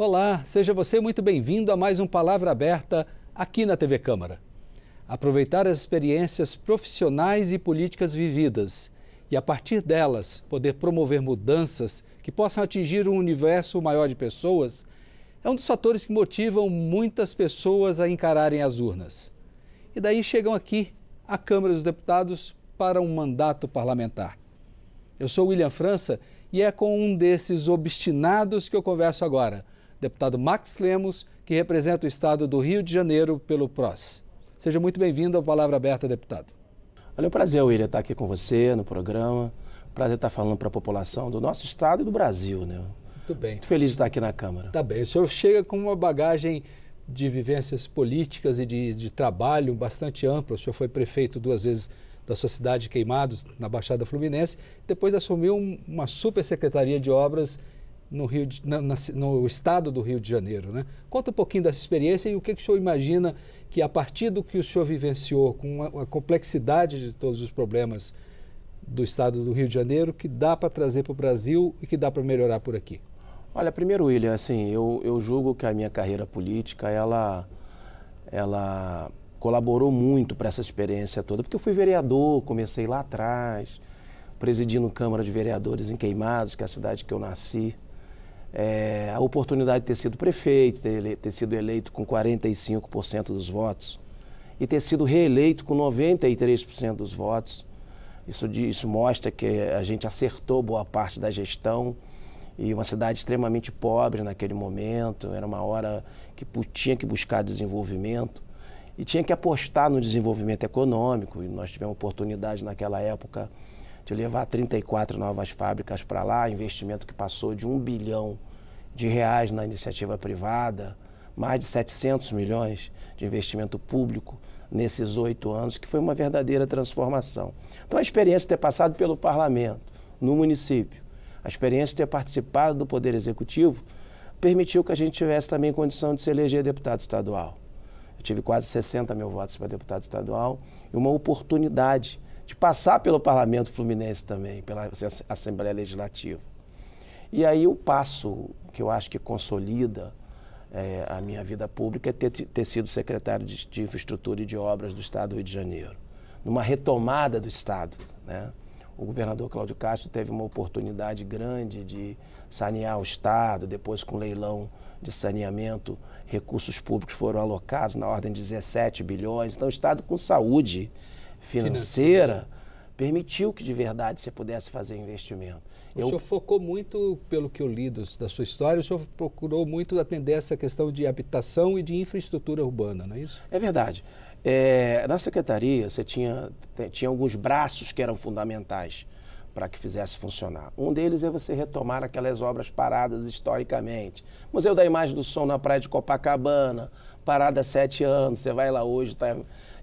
Olá, seja você muito bem-vindo a mais um Palavra Aberta aqui na TV Câmara. Aproveitar as experiências profissionais e políticas vividas e, a partir delas, poder promover mudanças que possam atingir um universo maior de pessoas é um dos fatores que motivam muitas pessoas a encararem as urnas. E daí chegam aqui à Câmara dos Deputados para um mandato parlamentar. Eu sou William França e é com um desses obstinados que eu converso agora deputado Max Lemos, que representa o estado do Rio de Janeiro pelo PROS. Seja muito bem-vindo ao Palavra Aberta, deputado. Olha, é um prazer, William, estar aqui com você no programa. Prazer estar falando para a população do nosso estado e do Brasil, né? Muito bem. Muito feliz de estar aqui na Câmara. Tá bem. O senhor chega com uma bagagem de vivências políticas e de, de trabalho bastante ampla. O senhor foi prefeito duas vezes da sua cidade, Queimados, na Baixada Fluminense. Depois assumiu uma supersecretaria de obras no, Rio de, na, na, no estado do Rio de Janeiro. Né? Conta um pouquinho dessa experiência e o que, que o senhor imagina que, a partir do que o senhor vivenciou, com a, a complexidade de todos os problemas do estado do Rio de Janeiro, que dá para trazer para o Brasil e que dá para melhorar por aqui? Olha, primeiro, William, assim, eu, eu julgo que a minha carreira política, ela, ela colaborou muito para essa experiência toda, porque eu fui vereador, comecei lá atrás, presidindo Câmara de Vereadores em Queimados, que é a cidade que eu nasci, é, a oportunidade de ter sido prefeito, ter, ele, ter sido eleito com 45% dos votos e ter sido reeleito com 93% dos votos. Isso, isso mostra que a gente acertou boa parte da gestão e uma cidade extremamente pobre naquele momento. Era uma hora que tinha que buscar desenvolvimento e tinha que apostar no desenvolvimento econômico. E nós tivemos oportunidade naquela época de levar 34 novas fábricas para lá, investimento que passou de um bilhão de reais na iniciativa privada, mais de 700 milhões de investimento público nesses oito anos, que foi uma verdadeira transformação. Então, a experiência de ter passado pelo parlamento, no município, a experiência de ter participado do Poder Executivo, permitiu que a gente tivesse também condição de se eleger deputado estadual. Eu tive quase 60 mil votos para deputado estadual e uma oportunidade de passar pelo Parlamento Fluminense também, pela Assembleia Legislativa. E aí o passo que eu acho que consolida é, a minha vida pública é ter, ter sido secretário de, de, Infraestrutura e de Obras do Estado do Rio de Janeiro, numa retomada do Estado. Né? O governador Cláudio Castro teve uma oportunidade grande de sanear o Estado, depois com leilão de saneamento, recursos públicos foram alocados na ordem de 17 bilhões. Então, o Estado com saúde, financeira, financeira. permitiu que de verdade você pudesse fazer investimento. O eu... senhor focou muito, pelo que eu li da sua história, o senhor procurou muito atender essa questão de habitação e de infraestrutura urbana, não é isso? É verdade. É, na secretaria, você tinha, tinha alguns braços que eram fundamentais para que fizesse funcionar. Um deles é você retomar aquelas obras paradas historicamente. Museu da Imagem do Som na Praia de Copacabana, parada há sete anos, você vai lá hoje, está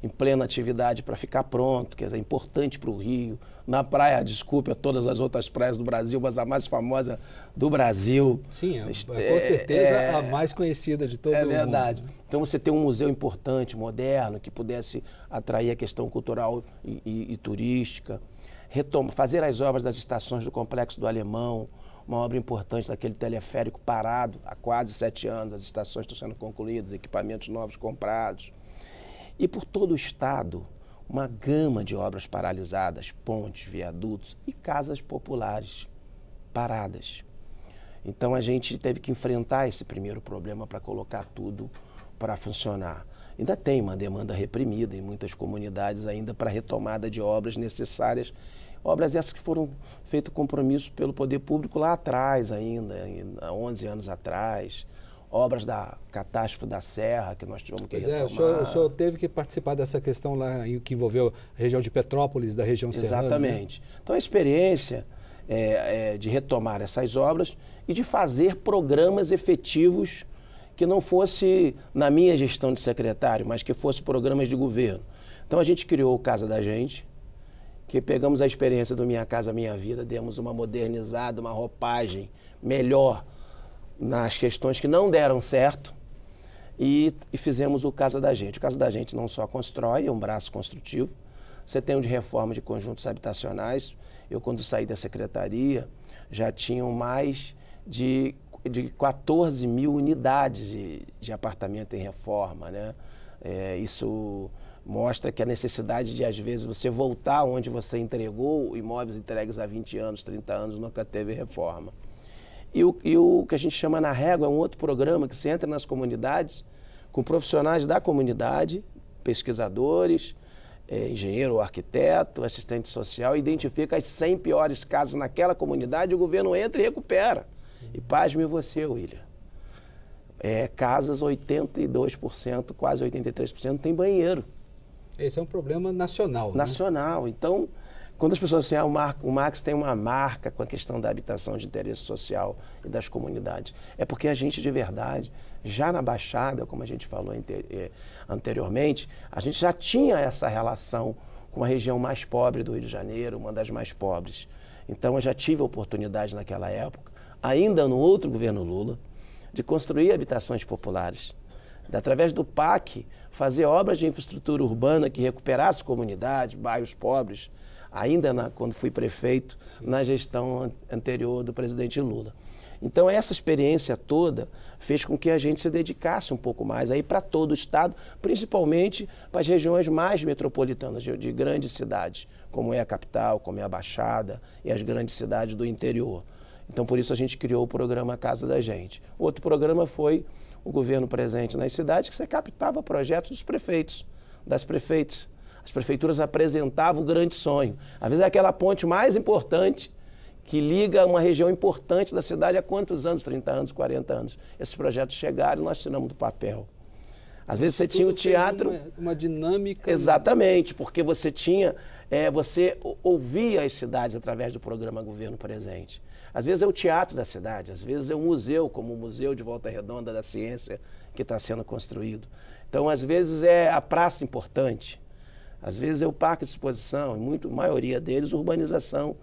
em plena atividade para ficar pronto, quer dizer, é importante para o Rio. Na praia, desculpe, a todas as outras praias do Brasil, mas a mais famosa do Brasil. Sim, é, é com certeza é, a mais conhecida de todo é o mundo. É verdade. Então você tem um museu importante, moderno, que pudesse atrair a questão cultural e, e, e turística. Retoma, fazer as obras das estações do Complexo do Alemão, uma obra importante daquele teleférico parado há quase sete anos, as estações estão sendo concluídas, equipamentos novos comprados e por todo o estado uma gama de obras paralisadas, pontes, viadutos e casas populares paradas. Então a gente teve que enfrentar esse primeiro problema para colocar tudo para funcionar. Ainda tem uma demanda reprimida em muitas comunidades ainda para retomada de obras necessárias, obras essas que foram feito compromisso pelo poder público lá atrás ainda, há 11 anos atrás obras da catástrofe da Serra que nós tivemos que pois retomar. É, o senhor, o, senhor, teve que participar dessa questão lá que envolveu a região de Petrópolis, da região né? Exatamente. Serrana. Exatamente. Né? Então a experiência é, é, de retomar essas obras e de fazer programas efetivos que não fosse na minha gestão de secretário, mas que fosse programas de governo. Então a gente criou o Casa da Gente, que pegamos a experiência do Minha Casa Minha Vida, demos uma modernizada, uma roupagem melhor nas questões que não deram certo e, e, fizemos o Casa da Gente. O Casa da Gente não só constrói, é um braço construtivo, você tem um de reforma de conjuntos habitacionais. Eu, quando saí da secretaria, já tinham mais de, de 14 mil unidades de, de apartamento em reforma. Né? É, isso mostra que a necessidade de, às vezes, você voltar onde você entregou imóveis entregues há 20 anos, 30 anos, nunca teve reforma. E o, e o que a gente chama na régua é um outro programa que você entra nas comunidades com profissionais da comunidade, pesquisadores, é, engenheiro, arquiteto, assistente social, identifica as 100 piores casas naquela comunidade, o governo entra e recupera. E pasme você, William. É, casas 82%, quase 83% tem banheiro. Esse é um problema nacional. Né? Nacional. Né? Então, quando as pessoas dizem, assim, ah, o, Max tem uma marca com a questão da habitação de interesse social e das comunidades, é porque a gente de verdade, já na Baixada, como a gente falou eh, anteriormente, a gente já tinha essa relação com a região mais pobre do Rio de Janeiro, uma das mais pobres. Então eu já tive a oportunidade naquela época, ainda no outro governo Lula, de construir habitações populares através do PAC, fazer obras de infraestrutura urbana que recuperasse comunidades, bairros pobres ainda na, quando fui prefeito, na gestão anterior do presidente Lula. Então, essa experiência toda fez com que a gente se dedicasse um pouco mais aí para todo o estado, principalmente para as regiões mais metropolitanas, de, de, grandes cidades, como é a capital, como é a Baixada e as grandes cidades do interior. Então, por isso a gente criou o programa Casa da Gente. Outro programa foi o governo presente nas cidades, que você captava projetos dos prefeitos, das prefeitas. As prefeituras apresentavam o grande sonho. Às vezes é aquela ponte mais importante que liga uma região importante da cidade há quantos anos? 30 anos, 40 anos. Esses projetos chegaram e nós tiramos do papel. Às vezes você Tudo tinha o teatro. Uma, uma, dinâmica. Né? Exatamente, porque você tinha. É, você ouvia as cidades através do programa Governo Presente. Às vezes é o teatro da cidade, às vezes é um museu, como o Museu de Volta Redonda da Ciência, que está sendo construído. Então, às vezes é a praça importante. Às vezes é o parque de exposição, e muito, maioria deles, urbanização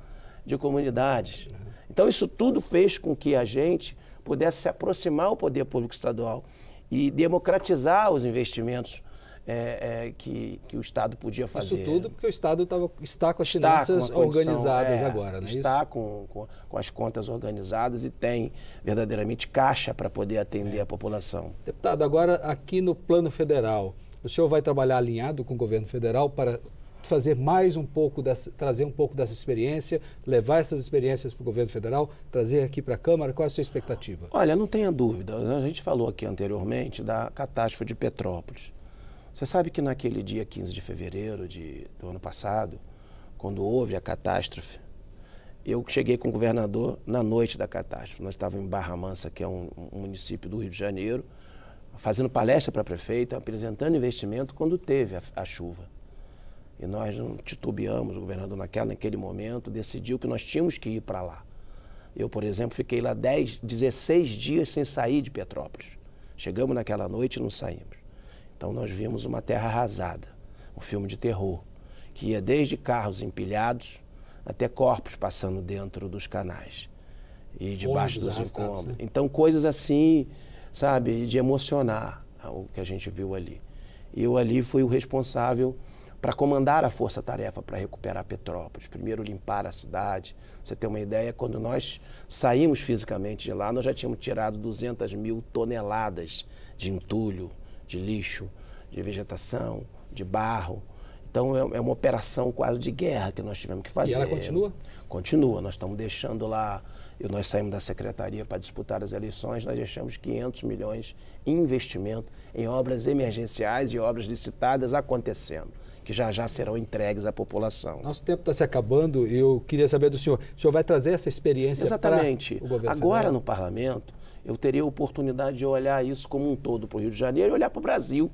de comunidades. Então isso tudo fez com que a gente pudesse se aproximar ao poder público estadual e democratizar os investimentos é, é, que, que, o Estado podia fazer. Isso tudo porque o Estado tava, está com as está finanças com condição, organizadas é, agora, não é está isso? Com, com, com, as contas organizadas e tem verdadeiramente caixa para poder atender é. a população. Deputado, agora aqui no plano federal, o senhor vai trabalhar alinhado com o governo federal para fazer mais um pouco, dessa, trazer um pouco dessa experiência, levar essas experiências para o governo federal, trazer aqui para a Câmara? Qual é a sua expectativa? Olha, não tenha dúvida. A gente falou aqui anteriormente da catástrofe de Petrópolis. Você sabe que naquele dia 15 de fevereiro de, do ano passado, quando houve a catástrofe, eu cheguei com o governador na noite da catástrofe. Nós estávamos em Barra Mansa, que é um, um município do Rio de Janeiro, fazendo palestra para a prefeita, apresentando investimento quando teve a, a chuva. E nós não titubeamos, o governador naquela, naquele momento decidiu que nós tínhamos que ir para lá. Eu, por exemplo, fiquei lá 10, 16 dias sem sair de Petrópolis. Chegamos naquela noite e não saímos. Então nós vimos uma terra arrasada, um filme de terror, que ia desde carros empilhados até corpos passando dentro dos canais e debaixo dos encombros. Né? Então coisas assim sabe, de emocionar né, o que a gente viu ali. Eu ali fui o responsável para comandar a força-tarefa para recuperar Petrópolis. Primeiro limpar a cidade. Você tem uma ideia? Quando nós saímos fisicamente de lá, nós já tínhamos tirado 200 mil toneladas de entulho, de lixo, de vegetação, de barro. Então é, é, uma operação quase de guerra que nós tivemos que fazer. E ela continua? Continua. Nós estamos deixando lá, nós saímos da secretaria para disputar as eleições, nós deixamos 500 milhões em investimento em obras emergenciais e obras licitadas acontecendo. Que já já serão entregues à população. Nosso tempo está se acabando e eu queria saber do senhor. O senhor vai trazer essa experiência Exatamente. para o governo? Agora, federal? no parlamento, eu teria a oportunidade de olhar isso como um todo para o Rio de Janeiro e olhar para o Brasil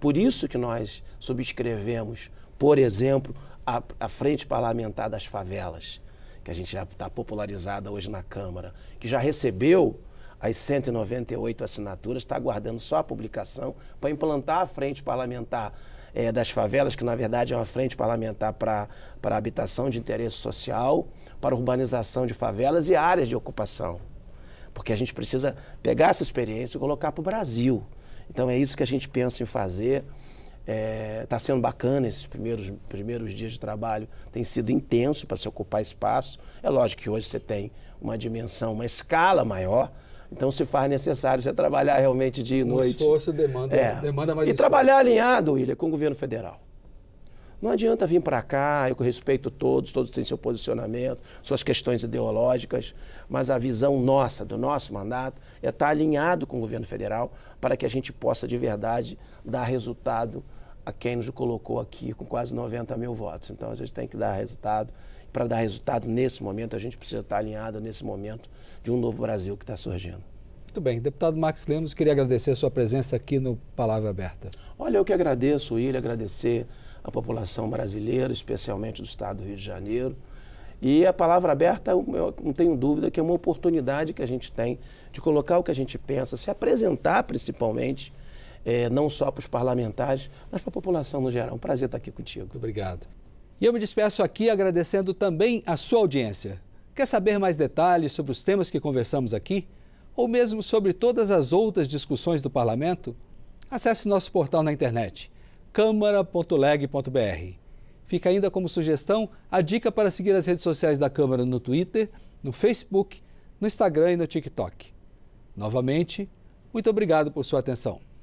por isso que nós subscrevemos, por exemplo, a, a Frente Parlamentar das Favelas, que a gente já está popularizada hoje na Câmara, que já recebeu as 198 assinaturas, está aguardando só a publicação para implantar a Frente Parlamentar é, das Favelas, que na verdade é uma Frente Parlamentar para habitação de interesse social, para urbanização de favelas e áreas de ocupação porque a gente precisa pegar essa experiência e colocar para o Brasil. Então é isso que a gente pensa em fazer. Está é, tá sendo bacana esses primeiros, primeiros dias de trabalho, tem sido intenso para se ocupar espaço. É lógico que hoje você tem uma dimensão, uma escala maior, então se faz necessário você trabalhar realmente de noite. Esforço demanda, é. demanda mais E esforço. trabalhar alinhado, William, com o governo federal. Não adianta vir para cá, eu respeito todos, todos têm seu posicionamento, suas questões ideológicas, mas a visão nossa, do nosso mandato, é estar tá alinhado com o governo federal para que a gente possa de verdade dar resultado a quem nos colocou aqui com quase 90 mil votos. Então a gente tem que dar resultado. Para dar resultado nesse momento, a gente precisa estar tá alinhado nesse momento de um novo Brasil que está surgindo. Muito bem. Deputado Max Lemos, queria agradecer a sua presença aqui no Palavra Aberta. Olha, eu que agradeço, William, agradecer a população brasileira, especialmente do estado do Rio de Janeiro. E a palavra aberta, eu não tenho dúvida que é uma oportunidade que a gente tem de colocar o que a gente pensa, se apresentar principalmente, é, não só para os parlamentares, mas para a população no geral. um prazer estar aqui contigo. Muito obrigado. E eu me despeço aqui agradecendo também a sua audiência. Quer saber mais detalhes sobre os temas que conversamos aqui? ou mesmo sobre todas as outras discussões do Parlamento, acesse nosso portal na internet câmara.leg.br. Fica ainda como sugestão a dica para seguir as redes sociais da Câmara no Twitter, no Facebook, no Instagram e no TikTok. Novamente, muito obrigado por sua atenção.